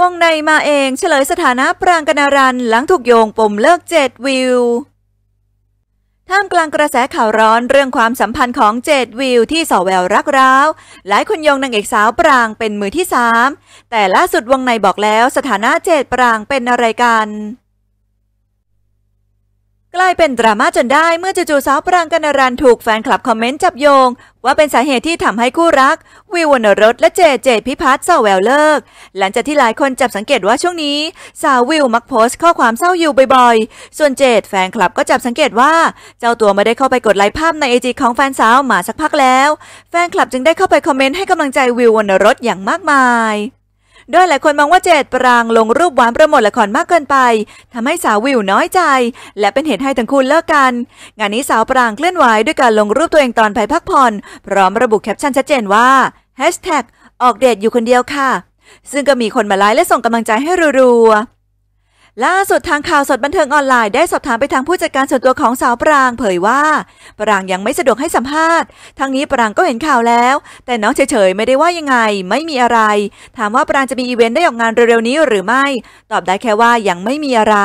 วงในมาเองเฉลยสถานะปรางกนารันหลังถูกโยงปมเลิกเจ็ดวิวท่ามกลางกระแสข่าวร้อนเรื่องความสัมพันธ์ของเจ็ดวิวที่สอแววรักร้าว หลายคนโยงนางเอกสาวปรางเป็นมือที่สามแต่ล่าสุดวงในบอกแล้วสถานะเจ็ดปรางเป็นอะไรกันายเป็นดราม่าจนได้ เมื่อจู่ๆสาวปรางกนรันถูกแฟนคลับคอมเมนต์จับโยง ว่าเป็นสาเหตุที่ทำให้คู่รักวิววรรณรสและเจเจพิพัฒน์เศร้าแววเลิก หลังจากที่หลายคนจับสังเกตว่าช่วงนี้สาววิวมักโพสต์ข้อความเศร้าอยู่บ่อยๆ ส่วนเจดแฟนคลับก็จับสังเกตว่า เจ้าตัวไม่ได้เข้าไปกดไลค์ภาพในไอจีของแฟนสาวมาสักพักแล้ว แฟนคลับจึงได้เข้าไปคอมเมนต์ให้กำลังใจวิววรรณรสอย่างมากมายดยหลายคนมองว่าเจดปรางลงรูปหวานโปรโมทละครมากเกินไป ทำให้สาววิวน้อยใจ และเป็นเหตุให้ทั้งคู่เลิกกัน งานนี้สาวปรางเคลื่อนไหวด้วยการลงรูปตัวเองตอนไปพักผ่อนพร้อมระบุแคปชั่นชัดเจนว่าออกเดทอยู่คนเดียวค่ะ ซึ่งก็มีคนมาไลค์และส่งกำลังใจให้รัวๆล่าสุดทางข่าวสดบันเทิงออนไลน์ได้สอบถามไปทางผู้จัดการส่วนตัวของสาวปราง เผยว่าปรางยังไม่สะดวกให้สัมภาษณ์ทางนี้ปรางก็เห็นข่าวแล้ว แต่น้องเฉยๆไม่ได้ว่ายังไง ไม่มีอะไร ถามว่าปรางจะมีอีเวนต์ได้ออกงานเร็วๆนี้หรือไม่ ตอบได้แค่ว่ายังไม่มีอะไร